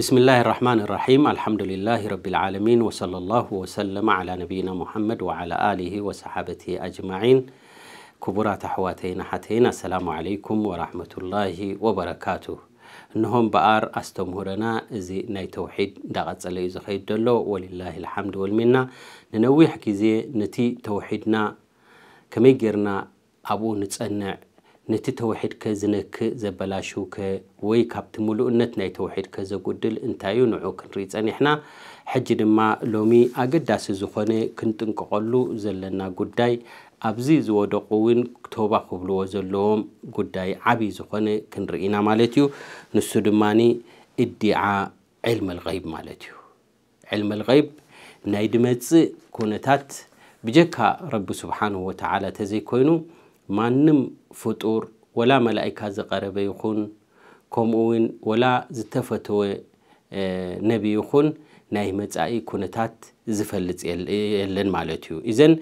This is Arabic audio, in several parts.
بسم الله الرحمن الرحيم الحمد لله رب العالمين وصلى الله وسلم على نبينا محمد وعلى آله وصحابته أجمعين كبرات حواتين حتينا السلام عليكم ورحمة الله وبركاته نهم بآر أستمهرنا زي ناي توحيد داغت علي زخيد دلو ولله الحمد والمنا ننوي حكي زي نتي توحيدنا كمي جيرنا أبو نتصنع ነቲ ተውሒድከ ዝነክእ ዘበላሽውከ ወይ ካብቲ ምሉእነት ናይ ተውሒድከ ዘጉድል እንታዩ ንዑ ክንርኢ ፀኒሕና ሕጂ ድማ ሎሚ ኣገዳሲ ዝኾነ ክንጥንቀቐሉ ዘለና ጉዳይ ኣብዚ ዝወደቁ እውን ተባ ክብልዎ ዘለዎም ጉዳይ ዓብዪ ዝኾነ ክንርኢና ማለት እዩ ንሱ ድማኒ እዲዓ ዕልሚ ልغይብ ማለት እዩ ዕልሚ ልغይብ ናይ ድመፅእ ኩነታት ብጀካ ረቢ ስብሓንሁ ወተዓላ ተዘይኮይኑ ማንም ፍጡር ወላ መላእካ ዘቐረበ ይኹን ከምኡ ውን ወላ ዝተፈተወ ነቢ ይኹን ናይ መጻኢ ኩነታት ዝፈልፅ የለን ማለት እዩ እዘን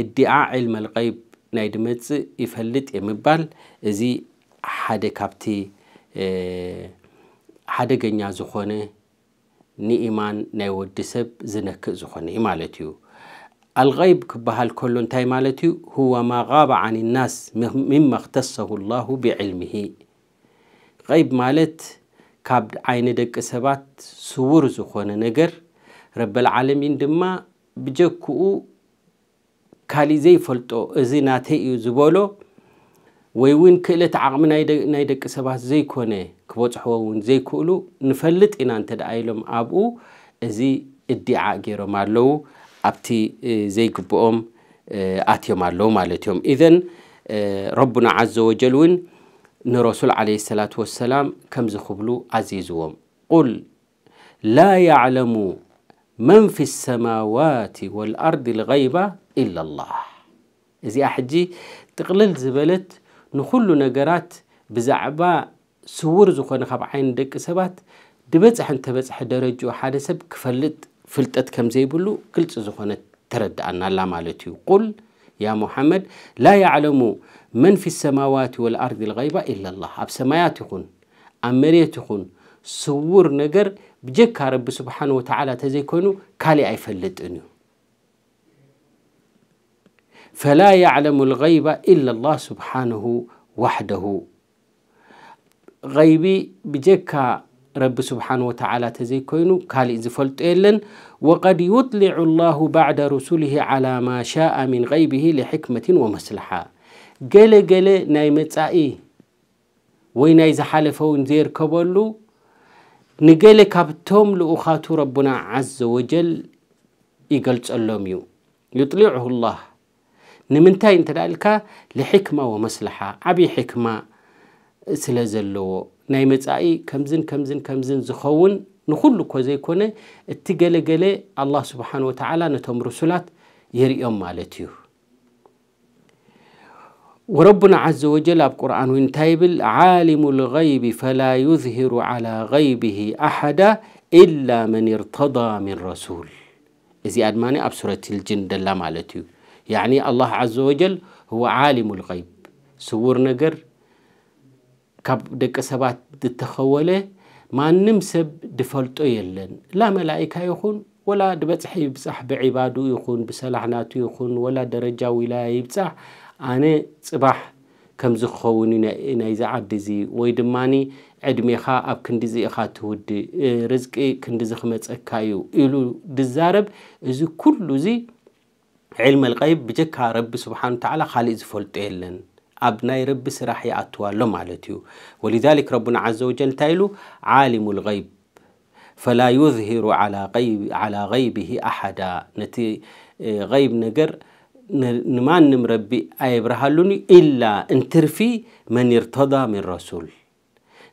እዲኣ ዕልመ ልቀይብ ናይ ድመፅእ ይፈልጥ የምባል እዚ ሓደ ካብቲ ሓደገኛ ዝኾነ ንኢማን ናይ ወዲ ሰብ ዝነክእ ዝኾነ እዩ ማለት እዩ አልገይብ ክበሃል ከሎ እንታይ ማለት እዩ ሁወ ማ ጋበ ዓን ናስ ምማ ክተሰሁ ላሁ ብዕልምሂ ገይብ ማለት ካብ ዓይኒ ደቂ ሰባት ስውር ዝኾነ ነገር ረብልዓለሚን ድማ ብጀክኡ ካሊእ ዘይፈልጦ እዚ ናተይ እዩ ዝበሎ ወይ እውን ክእለት ዓቕሚ ናይ ደቂ ሰባት ዘይኮነ ክበፅሕዎ እውን ዘይክእሉ ንፈልጥ ኢና እንተደኣ ኢሎም ኣብኡ እዚ እዲዓ ገይሮም ኣለው ابتي زيك بوم اتيوم اللوم اتيوم اذن ربنا عز وجل ون نرسول عليه الصلاه والسلام كم زخبلو عزيزوم قل لا يعلم من في السماوات والارض الغيبة الا الله زي احجي تقلل زبلت نخلو نجرات بزعبا سور زخون خب عين دك سبات دبتح انت بتح درجو حادثه كفلت ፍልጠት ከም ዘይብሉ ግልፂ ዝኾነ ተረድአና ኣላ ማለት እዩ ቁል ያ ሙሓመድ ላ ያዕለሙ መን ፊ ሰማዋት ወልኣርድ ልغይባ ኢላ ላ ኣብ ሰማያት ይኹን ኣብ መሬት ይኹን ስውር ነገር ብጀካ ረቢ ስብሓን ወተዓላ ተዘይኮይኑ ካልእ ኣይፈልጥን እዩ ፈላ ያዕለሙ ልغይባ ኢላ ላ ስብሓንሁ ዋሕደሁ غይቢ ብጀካ رب سبحانه وتعالى تزي كالي إذ فلتئلن وقد يطلع الله بعد رسوله على ما شاء من غيبه لحكمة ومصلحة قل قل ناي متسائي ويناي زحالفون زير كبولو نقل كابتوم لأخاتو ربنا عز وجل يقلت اللهم يو يطلعه الله نمنتاي انت ذلك لحكمة ومصلحة عبي حكمة سلازلو ናይ መጻኢ ከምዝን ከምዝን ከምዝን ዝኸውን ንኩሉ እኮ ዘይኮነ እቲ ገለገለ ኣላህ ስብሓን ወተዓላ ነቶም ርሱላት የርኦም ማለት እዩ وربنا عز وجل أب قرآن وينتايبل عالم الغيب فلا يظهر على غيبه أحدا إلا من ارتضى من رسول إذا أدماني أب سورة الجن دلا مالتيو يعني الله عز وجل هو عالم الغيب سور نجر ካብ ደቂ ሰባት ዝተኸወለ ማንም ሰብ ድፈልጦ የለን ላ መላኢካ ይኹን ወላ ድበፅሒ ይብፃሕ ብዒባዱ ይኹን ብሰላሕናቱ ይኹን ወላ ደረጃ ዊላያ ይብፃሕ ኣነ ፅባሕ ከም ዝክኸውን ናይዚ ዓዲ እዚ ወይ ድማኒ ዕድሜኻ ኣብ ክንዲዚ ኢኻ ትውድእ ርዝቂ ክንዲዚ ክመፀካ እዩ ኢሉ ድዛረብ እዚ ኩሉ እዚ ዕልመ ልቀይብ ብጀካ ረቢ ስብሓን ተዓላ ካሊእ ዝፈልጦ የለን أب رب سراح يأتوا لهم ولذلك ربنا عز وجل تايلو عالم الغيب فلا يظهر على غيب على غيبه أحدا نتي إيه، غيب نجر نمانم ربي أي برهالوني إلا انترفي من يرتضى من رسول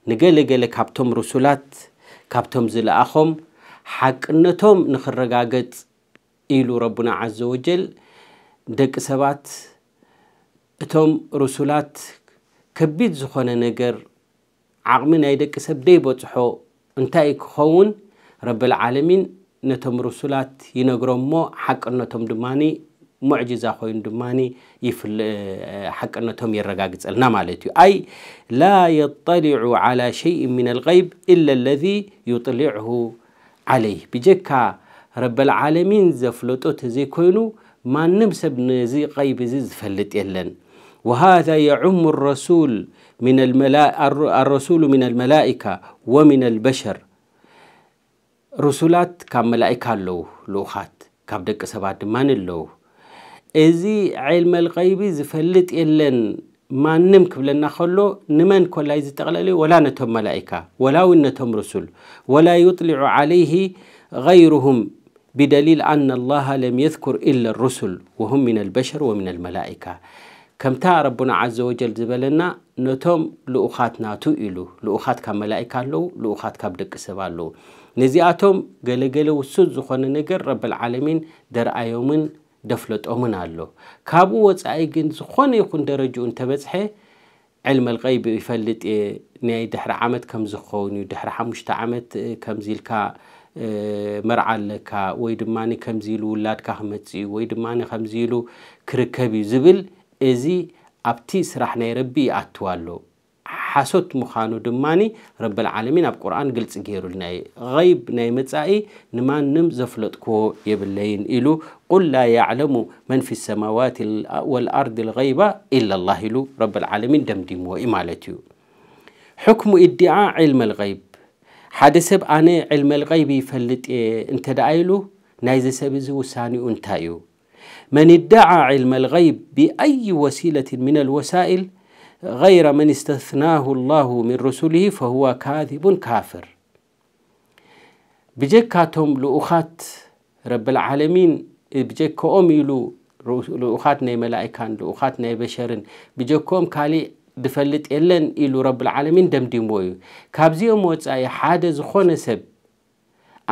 نقل قال كابتم رسولات كابتم زل أخم حقنتهم نخرجاجت إلو ربنا عز وجل دك سبات እቶም ርሱላት ከቢድ ዝኾነ ነገር ዓቕሚ ናይ ደቂ ሰብ ደይበፅሖ እንታይ ክኸውን ረብልዓለሚን ነቶም ርሱላት ይነግሮም እሞ ሓቅነቶም ድማኒ ሙዕጅዛ ኮይኑ ድማኒ ሓቅነቶም የረጋግፀልና ማለት እዩ ኣይ ላ የጠሊዑ ዓላ ሸይእ ምን ልغይብ ኢላ ለذ ዩጥሊዕሁ ዓለይህ ብጀካ ረብልዓለሚን ዘፍለጦት ዘይኮይኑ ማንም ሰብ ነዚ ቀይብ እዚ ዝፈልጥ የለን وهذا يعم الرسول من الملا... الرسول من الملائكة ومن البشر رسولات كم ملائكة لو لوخات كم دق سبات من لو إذي علم الغيب زفلت إلن ما نمك بلا نخلو نمن كل إذا تقللي ولا نتم ملائكة ولا نتم رسل ولا يطلع عليه غيرهم بدليل أن الله لم يذكر إلا الرسل وهم من البشر ومن الملائكة ከምታ ረቡና ዓዘ ወጀል ዝበለና ነቶም ልኡኻት ናቱ ኢሉ ልኡኻት ካብ መላእካ ኣለዉ ልኡኻት ካብ ደቂ ሰብ ኣለዉ ነዚኣቶም ገለገለ ውሱድ ዝኾነ ነገር ረብልዓለሚን ደረኣዮምን ደፍለጦምን ኣሎ ካብኡ ወፃኢ ግን ዝኾነ ይኹን ደረጅኡ እንተበፅሐ ዕልመ ልቀይብ ይፈልጥ እየ ናይ ድሕሪ ዓመት ከም ዝኸውን እዩ ድሕሪ ሓሙሽተ ዓመት ከምዚ ኢልካ መርዓ ኣለካ ወይ ድማ ከምዚ ኢሉ ውላድካ ክመፅ እዩ ወይ ድማ ከምዚ ኢሉ ክርከብ እዩ ዝብል እዚ ኣብቲ ስራሕ ናይ ረቢ ይኣትው ኣሎ ሓሶት ምዃኑ ድማኒ ረብልዓለሚን ኣብ ቁርኣን ግልፂ ገይሩልና እዩ غይብ ናይ መጻኢ ንማንም ዘፍለጥክዎ የብለይን ኢሉ ቁል ላ ያዕለሙ መን ፊ ሰማዋት ወልኣርድ ልغይባ ኢላ ላህ ኢሉ ረብልዓለሚን ደምዲምዎ እዩ ማለት እዩ ሕክሙ ኢድዓ ዕልመ ልغይብ ሓደ ሰብ ኣነ ዕልመ ልغይብ ይፈልጥ እየ እንተ ደኣ ኢሉ ናይዚ ሰብ እዚ ውሳኒኡ እንታይ እዩ من ادعى علم الغيب بأي وسيلة من الوسائل غير من استثناه الله من رسله فهو كاذب كافر بجكاتهم لأخات رب العالمين بجكኦም إلو ልኡኻት ملائكان መላእካን ልኡኻት ናይ በሸርን ብጀኮኦም ካሊእ ዝፈልጥ የለን ኢሉ ረብልዓለሚን ደምዲምዎ እዩ ካብዚኦም ወፃኢ ሓደ ዝኾነ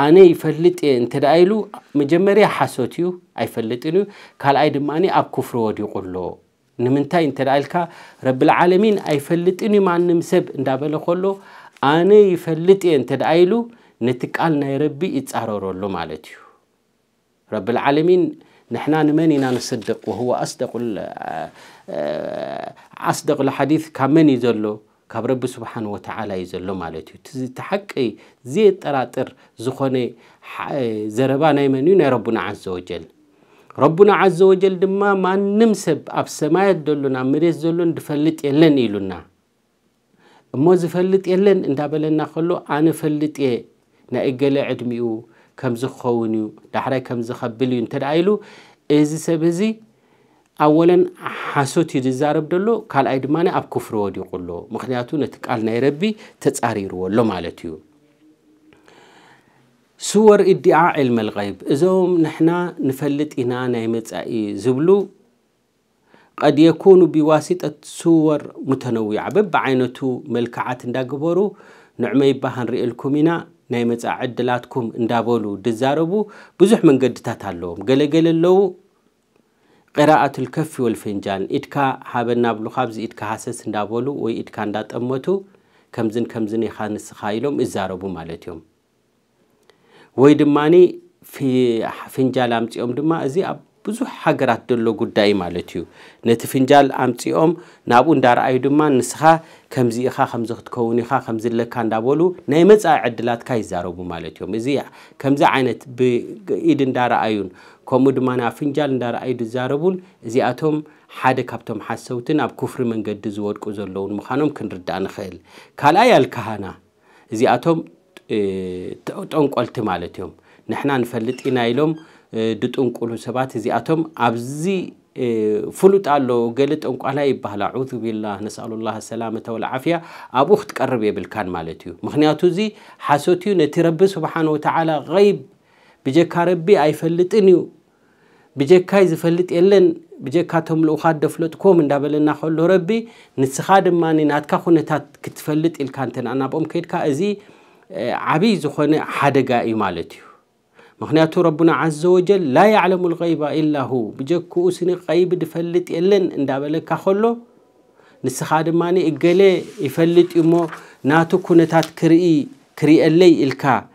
ኣነ ይፈልጥ እየ እንተ ደኣ ኢሉ መጀመርያ ሓሶት እዩ ኣይፈልጥን እዩ ካልኣይ ድማ ኣብ ክፍሪ ወዲቁ ኣሎ ንምንታይ እንተ ደኣ ኢልካ ረብልዓለሚን ኣይፈልጥን እዩ ማንም ሰብ እንዳበለ ከሎ ኣነ ይፈልጥ እየ እንተ ደኣ ኢሉ ነቲ ቃል ናይ ረቢ ይፃረረሉ ማለት እዩ ረብልዓለሚን ንሕና ንመን ኢና ንስድቅ ኣስደቅ ኣስደቅ ሓዲ ካብ መን እዩ ዘሎ ካብ ረቢ ስብሓን ወተዓላ እዩ ዘሎ ማለት እዩ እቲ ተሓቂ ዘየጠራጥር ዝኾነ ዘረባ ናይ መን እዩ ናይ ረቡና ዓዘ ወጀል ረቡና ዓዘ ወጀል ድማ ማንም ሰብ ኣብ ሰማያት ዘሎን ኣብ መሬት ዘሎን ዝፈልጥ የለን ኢሉና እሞ ዝፈልጥ የለን እንዳበለና ከሎ ኣነ ፈልጥ እየ ናይ እገለ ዕድሚኡ ከም ዝክኸውን እዩ ዳሕራይ ከም ዝኸብል እዩ እንተ ደኣ ኢሉ እዚ ሰብ እዚ ኣወለን ሓሶት እዩ ዝዛረብ ደሎ ካልኣይ ድማ ኣብ ክፍሪ ወዲቁሎ ምክንያቱ ነቲ ቃል ናይ ረቢ ተፃሪርዎ ኣሎ ማለት እዩ ስወር እዲኣ ዕልሚ ልቀይብ እዞም ንሕና ንፈልጥ ኢና ናይ መፃኢ ዝብሉ ቀድ የኮኑ ብዋሲጠት ስወር ሙተነዊዓ በብዓይነቱ መልክዓት እንዳግበሩ እንዳገበሩ ንዕመይባህ ንሪኤልኩም ኢና ናይ መፃ ዕድላትኩም እንዳበሉ ድዛረቡ ብዙሕ መንገድታት ኣለዎም ገለገለ ኣለዉ ቅራአት ልከፊ ወልፍንጃን ኢድካ ሃበና ብሉ ካብዚ ኢድካ ሃሰስ እንዳበሉ ወይ ኢድካ እንዳጠመቱ ከምዝን ከምዝን ኢኻ ንስኻ ኢሎም እዛረቡ ማለት እዮም ወይ ድማኒ ፍንጃል ኣምፂኦም ድማ እዚ ኣብ ብዙሕ ሃገራት ደሎ ጉዳይ ማለት እዩ ነቲ ፍንጃል ኣምፂኦም ናብኡ እንዳረኣዩ ድማ ንስኻ ከምዚ ኢኻ ከምዚ ክትከውን ኢኻ ከምዝለካ እንዳበሉ ናይ መፃኢ ዕድላትካ ይዛረቡ ማለት እዮም እዚ ከምዚ ዓይነት ብኢድ እንዳረኣዩን ከምኡ ድማ ናብ ፍንጃል እንዳረኣዩ ዝዛረቡን እዚኣቶም ሓደ ካብቶም ሓሰውትን ኣብ ክፍሪ መንገዲ ዝወድቁ ዘለውን ምዃኖም ክንርዳእ ንኽእል ካልኣይ ኣልካሃና እዚኣቶም ጠንቆልቲ ማለት እዮም ንሕና ንፈልጥ ኢና ኢሎም ድጥንቁሉ ሰባት እዚኣቶም ኣብዚ ፍሉጥ ኣሎ ገለ ጠንቋላ ይበሃል ኣዑዙ ቢላህ ነስኣሉ ላ ሰላመተ ወልዓፍያ ኣብኡ ክትቀርብ የብልካን ማለት እዩ ምክንያቱ እዚ ሓሶት እዩ ነቲ ረቢ ስብሓን ወተዓላ ይብ ብጀካ ረቢ ኣይፈልጥን እዩ ብጀካይ ዝፈልጥ የለን ብጀካ ቶም ልኡኻት ደፍለጥኮም እንዳበለና ከሎ ረቢ ንስኻ ድማ ናትካ ኩነታት ክትፈልጥ ኢልካ እንተና ናብኦም ከይድካ እዚ ዓብይ ዝኾነ ሓደጋ እዩ ማለት እዩ مهنياتو ربنا عز وجل لا يعلم الغيب إلا هو بجكو أسني غيب دفلت إلن اندابل كخلو نسخاد ماني إقالي يفلت إمو ناتو كونتات كرئي كرئي اللي إلكا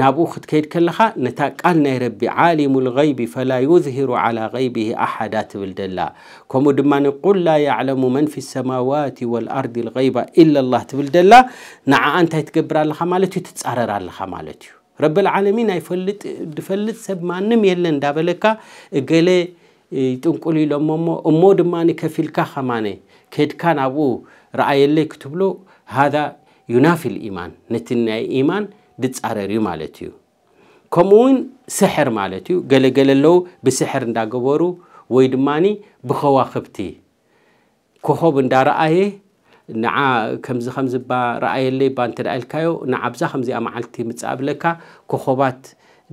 نابو خد كيد كلخا نتاك ألنا ربي عالم الغيب فلا يظهر على غيبه أحدات بالدلا كومو دماني قل لا يعلم من في السماوات والأرض الغيب إلا الله تبالدلا نعا أنت يتقبر على الخمالتي تتسعرر على الخمالتي ረበልዓለሚን ኣይፈልጥ ዝፈልጥ ሰብ ማንም የለን እንዳበለካ እገሌ ይጥንቁሉ ኢሎሞ እሞ እሞ ድማኒ ከፍ ኢልካ ከድካ ናብኡ ረአየለይ ክትብሎ ሃዛ ዩናፊል ኢማን ነቲ ናይ ኢማን ድፃረር እዩ ማለት እዩ ከምኡ ውን ስሕር ማለት እዩ ገለገለ ኣለው ብስሕር እንዳገበሩ ወይ ድማኒ ብኸዋኽብቲ ኮኸብ እንዳረአየ ንዓ ከምዚ ከምዝባ ረኣየለይ ባ እንተ ኢልካዮ ንዓብዛ ከምዚኣ መዓልቲ ምፅእ ብለካ ኮኸባት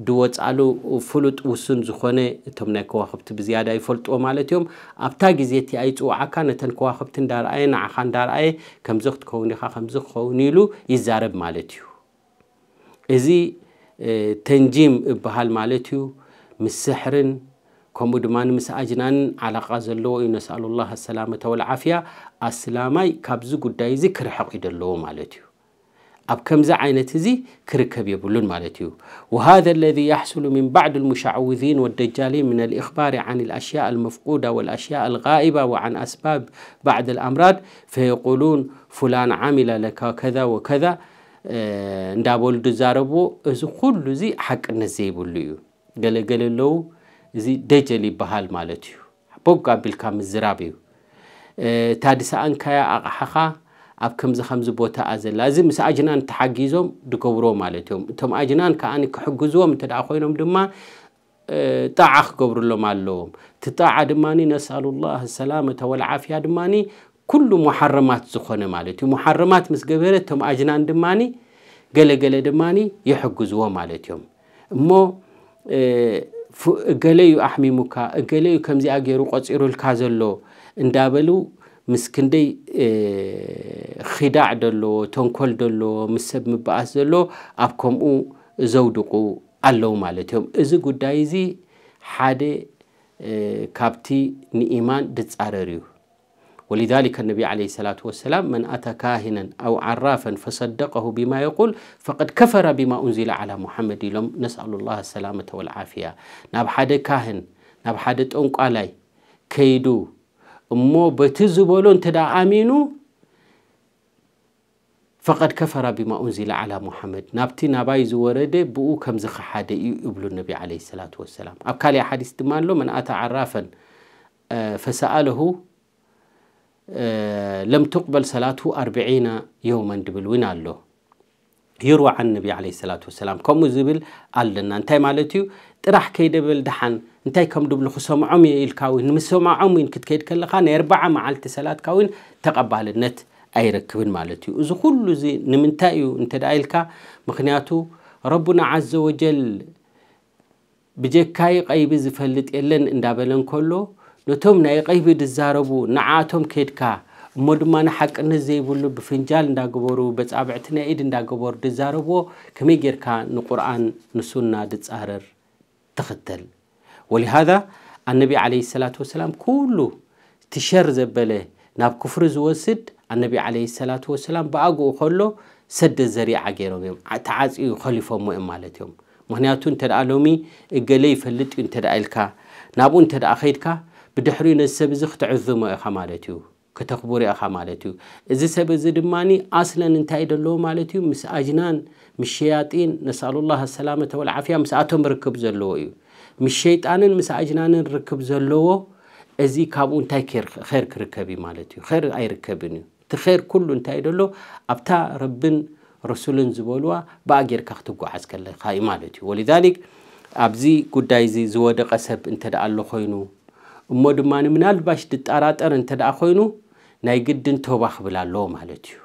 ድወፃሉ ፍሉጥ ውስን ዝኾነ እቶም ናይ ከዋክብቲ ብዝያዳ ይፈልጥዎ ማለት እዮም ኣብታ ግዜ እቲ ኣይፅዋዓካ ነተን ከዋክብቲ እንዳረኣየ ንዓኻ እንዳረኣየ ከምዚ ክትከውን ኢኻ ከምዚ ክኸውን ኢሉ ይዛረብ ማለት እዩ እዚ ተንጂም እበሃል ማለት እዩ ምስ ስሕርን كمو دمان مس أجنان على قزلو ينسأل الله السلامة والعافية أسلامي كابزو قداي ذكر حقيد الله مالتيو أب كمزة عينة زي كركب يبلون مالتيو وهذا الذي يحصل من بعد المشعوذين والدجالين من الإخبار عن الأشياء المفقودة والأشياء الغائبة وعن أسباب بعد الأمراض فيقولون فلان عمل لك كذا وكذا ندابول دزاربو إذ زي حق نزيب اللي قال قال له እዚ ደጀል ይበሃል ማለት እዩ ቦግ ኣቢልካ ምዝራብ እዩ እታ ድሰኣንካያ ኣቕሓኻ ኣብ ከምዚ ከምዚ ቦታ ዘላ እዚ ምስ ኣጅናን ተሓጊዞም ድገብሮ ማለት እዮም እቶም ኣጅናን ከዓኒ ክሕግዝዎም እንተ ኮይኖም ድማ ጣዓ ክገብርሎም ኣለዎም እቲ ጣዓ ድማኒ ነስኣሉ ላህ ሰላመተ ወልዓፍያ ድማኒ ኩሉ ሙሓርማት ዝኾነ ማለት እዩ ሙሓርማት ምስ ገበረ እቶም ኣጅናን ድማኒ ገለገለ ድማኒ ይሕግዝዎ ማለት እዮም እሞ እገለዩ ኣሕሚሙካ እገለዩ ከምዚኣ ገይሩ ቆፂሩልካ ዘሎ እንዳበሉ ምስ ክንደይ ኪዳዕ ደለዎ ተንኮል ደለዎ ምስ ሰብ ምበኣስ ዘሎ ኣብ ከምኡ ዘውድቁ ኣለው ማለት እዮም እዚ ጉዳይ እዚ ሓደ ካብቲ ንኢማን ድፃረር እዩ ولذلك النبي عليه الصلاة والسلام من أتى كاهنا أو عرافا فصدقه بما يقول فقد كفر بما أنزل على محمد لم نسأل الله السلامة والعافية ناب حد كاهن ناب حد علي كيدو مو بتزبولون تدا آمينو فقد كفر بما أنزل على محمد نابتي ناباي زورده بو كم حد يبلو النبي عليه الصلاة والسلام أبكالي حديث دمان له من أتى عرافا آه، فسأله لم تقبل صلاته أربعين يوما دبل وين الله يروى عن النبي عليه الصلاة والسلام كم زبل قال لنا انتي مالتيو ጥራሕ ከይደበል ድሓን እንታይ ከም ድብሉ ክሰምዖም እየ ኢልካ እውን ንምሰምዖም እውን ክትከይድ ከለካ ናይ ኣርባዓ መዓልቲ ሰላትካ እውን ተቐባልነት ኣይረክብን ማለት እዩ እዚ ኩሉ እዚ ንምንታይ እዩ እንተዳ ኢልካ ምክንያቱ ረቡና ዓዘ ወጀል ብጀካይ ቀይቢ ዝፈልጥ የለን እንዳበለን ከሎ ነቶም ናይ ቀይቢ ዝዛረቡ ንዓቶም ከድካ እሞ ድማ ንሓቅነት ዘይብሉ ብፍንጃል እንዳገበሩ በፃብዕቲ ናይ ኢድ እንዳገበሩ ድዛረብዎ ከመይ ጌርካ ንቁርኣን ንሱና ድፃረር ትኽተል ወሊሃذ ኣነቢ ዓለ ሰላት ወሰላም ኩሉ ትሸር ዘበለ ናብ ክፍሪ ዝወስድ ኣነቢ ዓለ ሰላት ወሰላም ብኣግኡ ከሎ ሰደ ዘሪዓ ገይሮም እዮም ተዓፂኡ ከሊፎሞ እዮም ማለት እዮም ምክንያቱ እንተ ሎሚ እገለ ይፈልጥ እዩ እንተ ኢልካ ናብኡ እንተ ከይድካ بدحرين نسب زخ تعظم خمالتيو كتخبر خمالتيو إذا سب زدماني أصلا انتهي دلو مالتيو مس أجنان مش شياطين نسأل الله السلامة والعافية مس أتم ركب زلويو مش شيطان مس أجنان ركب زلو إذا كابو انتهي خير كركبي مالتيو خير أي ركبني تخير كله انتهي دلو أبتا ربن رسولن زبولوا باجر كختقو عسكر لخاي مالتيو ولذلك أبزي قدايزي زودق أسب انتدى الله خينو እሞ ድማኒ ምናልባሽ ትጠራጠር እንተ ደኣ ኮይኑ ናይ ግድን ተባ ክብል ኣለዎ ማለት እዩ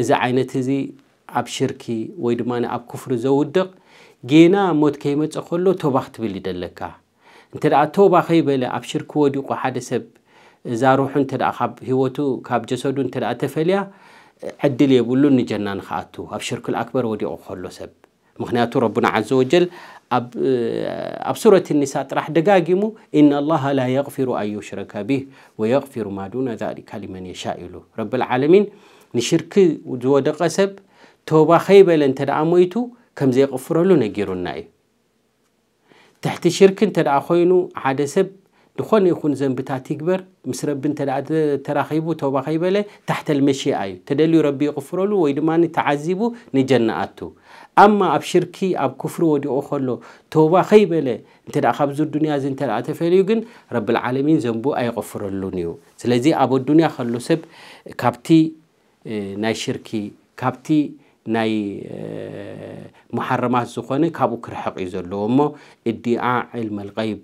እዚ ዓይነት እዚ ኣብ ሽርኪ ወይ ድማ ኣብ ክፍሪ ዘውድቕ ጌና ሞት ከይመፀ ከሎ ተባ ክትብል ይደለካ እንተ ደኣ ተባ ከይበለ ኣብ ሽርኪ ወዲቑ ሓደ ሰብ እዛ ሩሑ እንተ ካብ ሂወቱ ካብ ጀሰዱ እንተ ተፈልያ ዕድል የብሉ ንጀና ንክኣቱ ኣብ ሽርክል ኣክበር ወዲቑ ከሎ ሰብ مخنياتو ربنا عز وجل أب سورة النساء راح دقاقمو إن الله لا يغفر أن يشرك به ويغفر ما دون ذلك لمن يشاء له رب العالمين نشرك زودق سب توبة خيبة لن تدعمويتو كم زي غفر له نجيرنا تحت شرك تدعى خينو عاد سب دخون يكون زين بتعتقبر مسرب انت لعد تراخيبه توبة خيبله تحت المشي أيو تدل ربي يغفره له ويدمان تعذبه نجنة أتو أما أبشركي أب كفر ودي أخله توبة خيبله انت لعخب زود الدنيا زين تلعت فيلوجن رب العالمين زنبو أي غفره له نيو سلذي أبو الدنيا خلو سب كابتي اه، ناي شركي كابتي ناي اه، محرمات زخونه كابو كرحق يزول لهمه ادعاء علم الغيب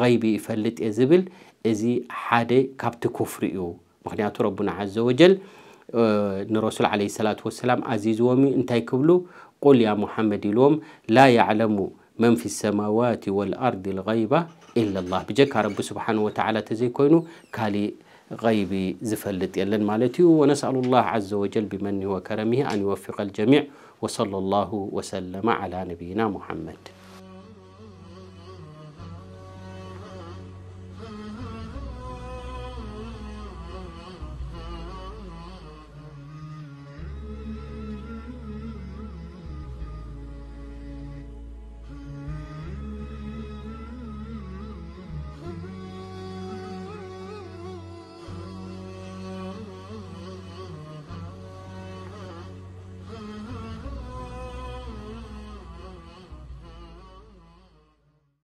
غيبي يفلت يزبل إيه إزي حادة كابت كفر إيو مخنياتو ربنا عز وجل آه، نرسول عليه الصلاة والسلام عزيز ومي انتاي كبلو قل يا محمد الوم لا يعلم من في السماوات والأرض الغيبة إلا الله بجك رب سبحانه وتعالى تزي كوينو كالي غيبي زفلت يلن مالتي ونسأل الله عز وجل بمنه وكرمه أن يوفق الجميع وصلى الله وسلم على نبينا محمد